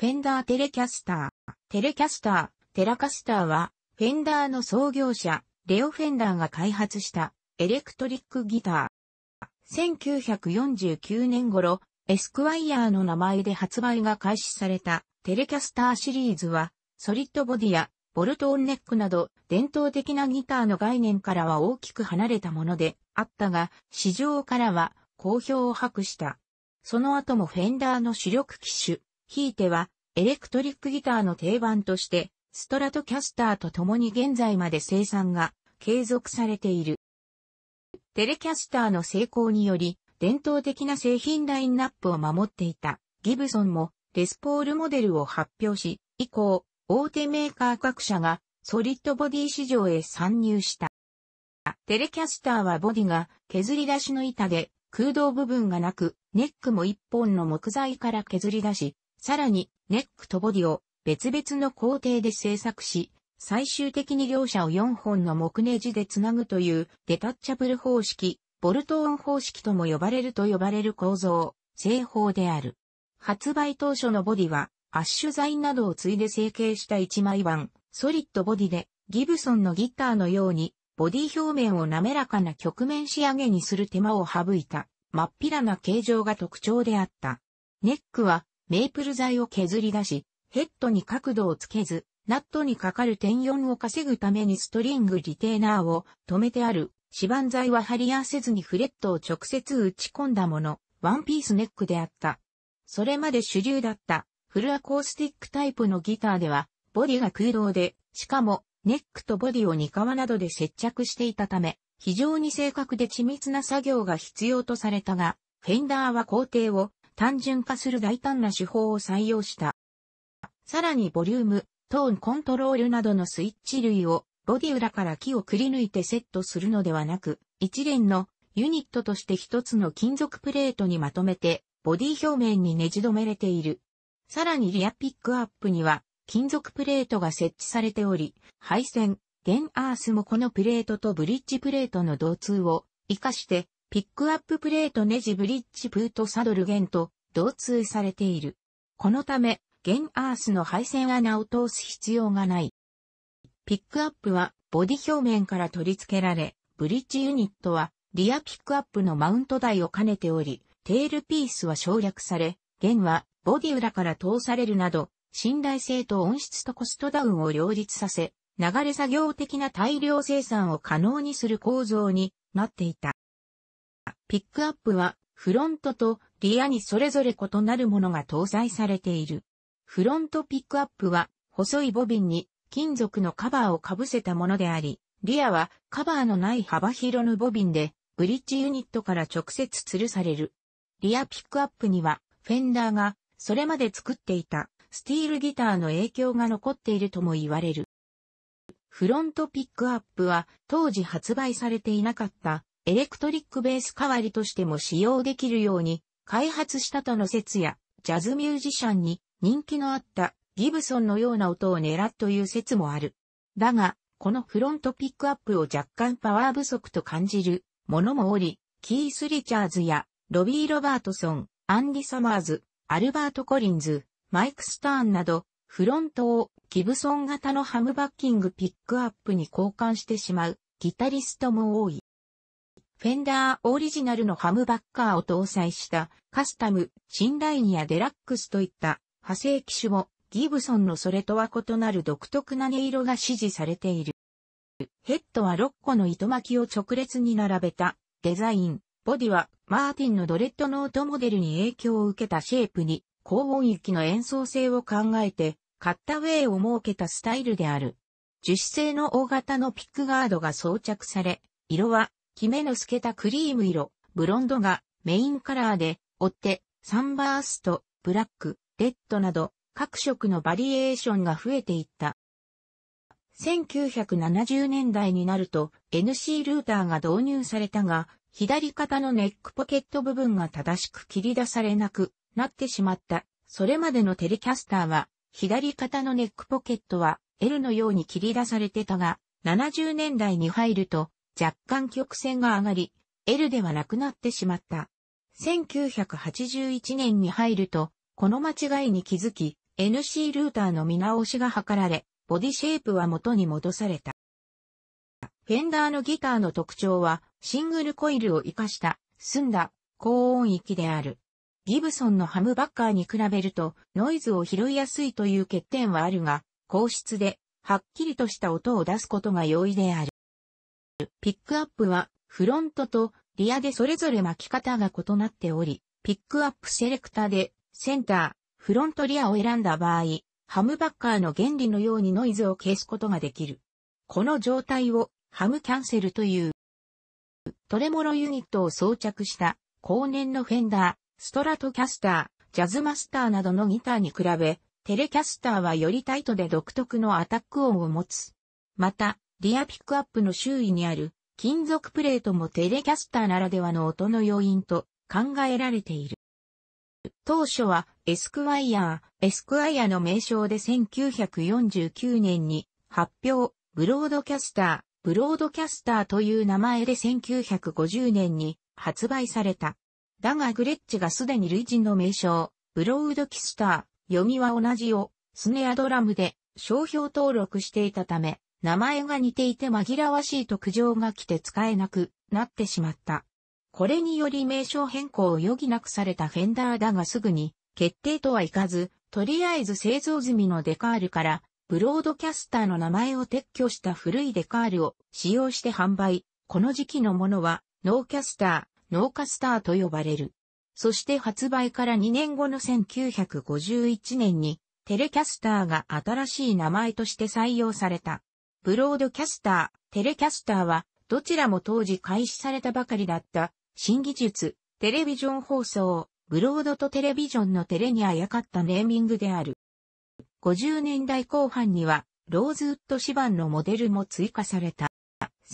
フェンダーテレキャスター。テレキャスター、テラカスターは、フェンダーの創業者、レオ・フェンダーが開発した、エレクトリックギター。1949年頃、エスクワイヤーの名前で発売が開始された、テレキャスターシリーズは、ソリッドボディや、ボルトオンネックなど、伝統的なギターの概念からは大きく離れたもので、あったが、市場からは、好評を博した。その後もフェンダーの主力機種、ひいては、エレクトリックギターの定番として、ストラトキャスターと共に現在まで生産が継続されている。テレキャスターの成功により、伝統的な製品ラインナップを守っていたギブソンもレスポールモデルを発表し、以降、大手メーカー各社がソリッドボディ市場へ参入した。テレキャスターはボディが削り出しの板で空洞部分がなく、ネックも一本の木材から削り出し、さらに、ネックとボディを別々の工程で製作し、最終的に両者を4本の木ネジでつなぐというデタッチャブル方式、ボルトオン方式とも呼ばれると呼ばれる構造、製法である。発売当初のボディは、アッシュ材などを継いで成形した一枚版、ソリッドボディで、ギブソンのギターのように、ボディ表面を滑らかな曲面仕上げにする手間を省いた、真っ平な形状が特徴であった。ネックは、メープル材を削り出し、ヘッドに角度をつけず、ナットにかかる点4を稼ぐためにストリングリテーナーを止めてある、指板材は張り合わせずにフレットを直接打ち込んだもの、ワンピースネックであった。それまで主流だったフルアコースティックタイプのギターでは、ボディが空洞で、しかも、ネックとボディを二皮などで接着していたため、非常に正確で緻密な作業が必要とされたが、フェンダーは工程を単純化する大胆な手法を採用した。さらにボリューム、トーンコントロールなどのスイッチ類をボディ裏から木をくり抜いてセットするのではなく、一連のユニットとして一つの金属プレートにまとめて、ボディ表面にねじ止めれている。さらにリアピックアップには、金属プレートが設置されており、配線、ゲンアースもこのプレートとブリッジプレートの導通を活かしてピックアッププレートネジブリッジプートサドル弦と同通されている。このため、弦アースの配線穴を通す必要がない。ピックアップはボディ表面から取り付けられ、ブリッジユニットはリアピックアップのマウント台を兼ねており、テールピースは省略され、弦はボディ裏から通されるなど、信頼性と音質とコストダウンを両立させ、流れ作業的な大量生産を可能にする構造になっていた。ピックアップは、フロントとリアにそれぞれ異なるものが搭載されている。フロントピックアップは、細いボビンに金属のカバーをかぶせたものであり、リアはカバーのない幅広のボビンで、ブリッジユニットから直接吊るされる。リアピックアップには、フェンダーが、それまで作っていた、スティールギターの影響が残っているとも言われる。フロントピックアップは、当時発売されていなかった、エレクトリックベース代わりとしても使用できるように開発したとの説や、ジャズミュージシャンに人気のあったギブソンのような音を狙うという説もある。だが、このフロントピックアップを若干パワー不足と感じるものもおり、キース・リチャーズやロビー・ロバートソン、アンディ・サマーズ、アルバート・コリンズ、マイク・スターンなど、フロントをギブソン型のハムバッキングピックアップに交換してしまうギタリストも多い。フェンダーオリジナルのハムバッカーを搭載したカスタム、新ンラインやデラックスといった派生機種もギブソンのそれとは異なる独特な音色が支持されている。ヘッドは6個の糸巻きを直列に並べたデザイン、ボディはマーティンのドレッドノートモデルに影響を受けたシェイプに高音域の演奏性を考えてカッタウェイを設けたスタイルである。樹脂製の大型のピックガードが装着され、色はキメの透けたクリーム色、ブロンドがメインカラーで、追って、サンバースト、ブラック、レッドなど、各色のバリエーションが増えていった。1970年代になると NC ルーターが導入されたが、左肩のネックポケット部分が正しく切り出されなくなってしまった。それまでのテレキャスターは、左肩のネックポケットは L のように切り出されてたが、70年代に入ると若干曲線が上がり、L ではなくなってしまった。1981年に入ると、この間違いに気づき、NC ルーターの見直しが図られ、ボディシェイプは元に戻された。フェンダーのギターの特徴は、シングルコイルを活かした、澄んだ、高音域である。ギブソンのハムバッカーに比べると、ノイズを拾いやすいという欠点はあるが、高質で、はっきりとした音を出すことが容易である。ピックアップは、フロントとリアでそれぞれ巻き方が異なっており、ピックアップセレクターで、センター、フロントリアを選んだ場合、ハムバッカーの原理のようにノイズを消すことができる。この状態を、ハムキャンセルという、トレモロユニットを装着した、後年のフェンダー、ストラトキャスター、ジャズマスターなどのギターに比べ、テレキャスターはよりタイトで独特のアタック音を持つ。また、リアピックアップの周囲にある金属プレートもテレキャスターならではの音の要因と考えられている。当初はエスクワイヤー、エスクワイヤーの名称で1949年に発表、ブロードキャスター、ブロードキャスターという名前で1950年に発売された。だがグレッチがすでに類似の名称、ブロードキスター、読みは同じを、スネアドラムで商標登録していたため、名前が似ていて紛らわしいと苦情が来て使えなくなってしまった。これにより名称変更を余儀なくされたフェンダーだがすぐに決定とはいかず、とりあえず製造済みのデカールからブロードキャスターの名前を撤去した古いデカールを使用して販売。この時期のものはノーキャスター、ノーカスターと呼ばれる。そして発売から2年後の1951年にテレキャスターが新しい名前として採用された。ブロードキャスター、テレキャスターは、どちらも当時開始されたばかりだった、新技術、テレビジョン放送、ブロードとテレビジョンのテレにあやかったネーミングである。50年代後半には、ローズウッド指板のモデルも追加された。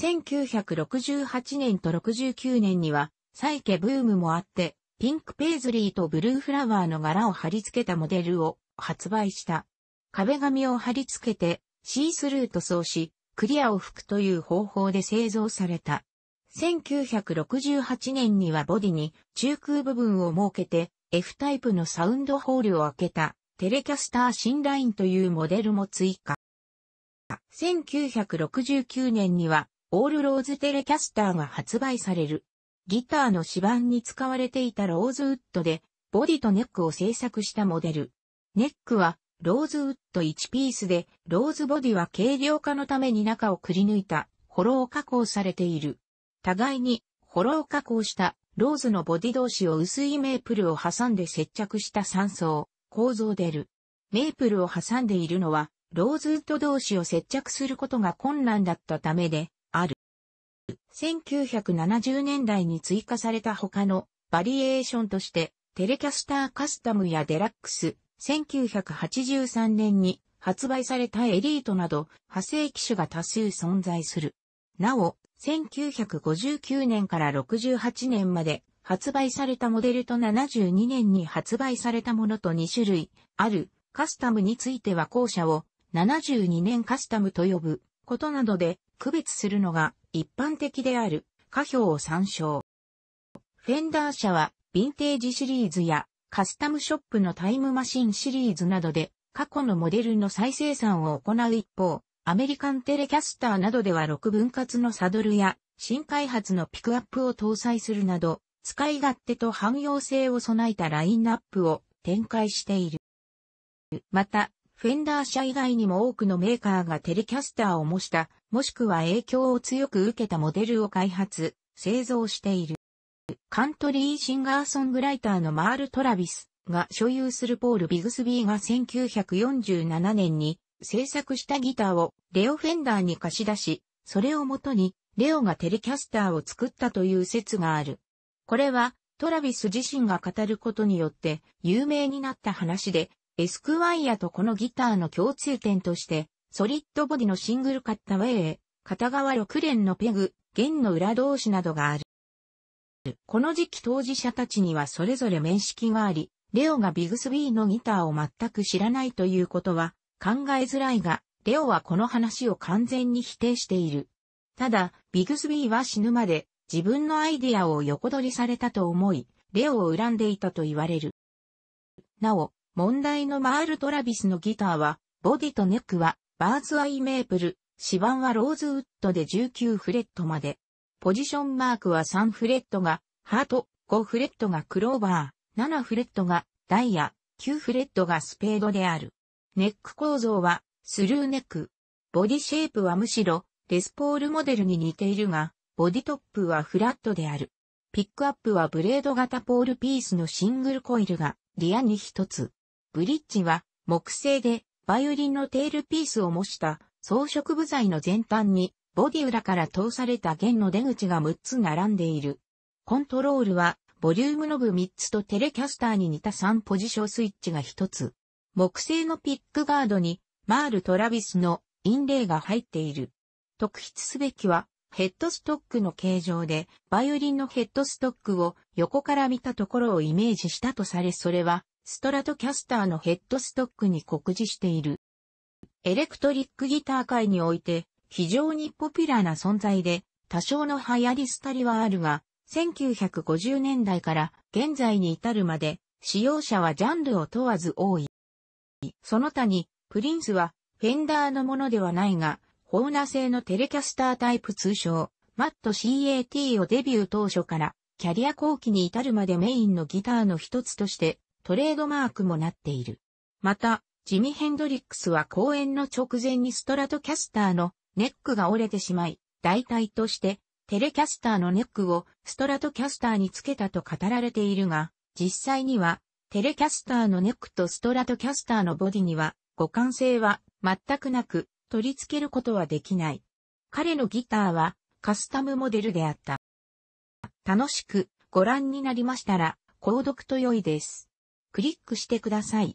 1968年と69年には、再ケブームもあって、ピンクペイズリーとブルーフラワーの柄を貼り付けたモデルを発売した。壁紙を貼り付けてシースルー塗装し、クリアを吹くという方法で製造された。1968年にはボディに中空部分を設けて F タイプのサウンドホールを開けたテレキャスター新ラインというモデルも追加。1969年にはオールローズテレキャスターが発売される。ギターの指板に使われていたローズウッドでボディとネックを製作したモデル。ネックはローズウッド1ピースで、ローズボディは軽量化のために中をくり抜いた、ホロー加工されている。互いに、ホロー加工したローズのボディ同士を薄いメープルを挟んで接着した3層、構造でる。メープルを挟んでいるのは、ローズウッド同士を接着することが困難だったためで、ある。1970年代に追加された他のバリエーションとして、テレキャスターカスタムやデラックス、1983年に発売されたエリートなど派生機種が多数存在する。なお、1959年から68年まで発売されたモデルと72年に発売されたものと2種類あるカスタムについては後者を72年カスタムと呼ぶことなどで区別するのが一般的である下表を参照。フェンダー社はヴィンテージシリーズやカスタムショップのタイムマシンシリーズなどで過去のモデルの再生産を行う一方、アメリカンテレキャスターなどでは6分割のサドルや新開発のピックアップを搭載するなど、使い勝手と汎用性を備えたラインナップを展開している。また、フェンダー社以外にも多くのメーカーがテレキャスターを模した、もしくは影響を強く受けたモデルを開発、製造している。カントリーシンガーソングライターのマール・トラビスが所有するポール・ビグスビーが1947年に制作したギターをレオ・フェンダーに貸し出し、それをもとにレオがテレキャスターを作ったという説がある。これはトラビス自身が語ることによって有名になった話で、エスクワイアとこのギターの共通点として、ソリッドボディのシングルカッタウェイ、片側6連のペグ、弦の裏同士などがある。る。この時期当事者たちにはそれぞれ面識があり、レオがビグスビーのギターを全く知らないということは考えづらいが、レオはこの話を完全に否定している。ただ、ビグスビーは死ぬまで自分のアイディアを横取りされたと思い、レオを恨んでいたと言われる。なお、問題のマール・トラビスのギターは、ボディとネックはバーズアイメープル、指板はローズウッドで19フレットまで、ポジションマークは3フレットがハート、5フレットがクローバー、7フレットがダイヤ、9フレットがスペードである。ネック構造はスルーネック。ボディシェイプはむしろレスポールモデルに似ているが、ボディトップはフラットである。ピックアップはブレード型ポールピースのシングルコイルがリアに一つ。ブリッジは木製でバイオリンのテールピースを模した装飾部材の前端にボディ裏から通された弦の出口が6つ並んでいる。コントロールは、ボリュームノブ3つとテレキャスターに似た3ポジションスイッチが1つ。木製のピックガードに、マール・トラビスのインレイが入っている。特筆すべきは、ヘッドストックの形状で、バイオリンのヘッドストックを横から見たところをイメージしたとされ、それは、ストラトキャスターのヘッドストックに酷似している。エレクトリックギター界において、非常にポピュラーな存在で、多少の流行り廃りはあるが、1950年代から現在に至るまで、使用者はジャンルを問わず多い。その他に、プリンスは、フェンダーのものではないが、ホーナー製のテレキャスタータイプ通称、マット CAT をデビュー当初から、キャリア後期に至るまでメインのギターの一つとして、トレードマークもなっている。また、ジミ・ヘンドリックスは公演の直前にストラトキャスターのネックが折れてしまい、代替として、テレキャスターのネックをストラトキャスターにつけたと語られているが、実際には、テレキャスターのネックとストラトキャスターのボディには、互換性は全くなく、取り付けることはできない。彼のギターは、カスタムモデルであった。楽しくご覧になりましたら、購読と良いです。クリックしてください。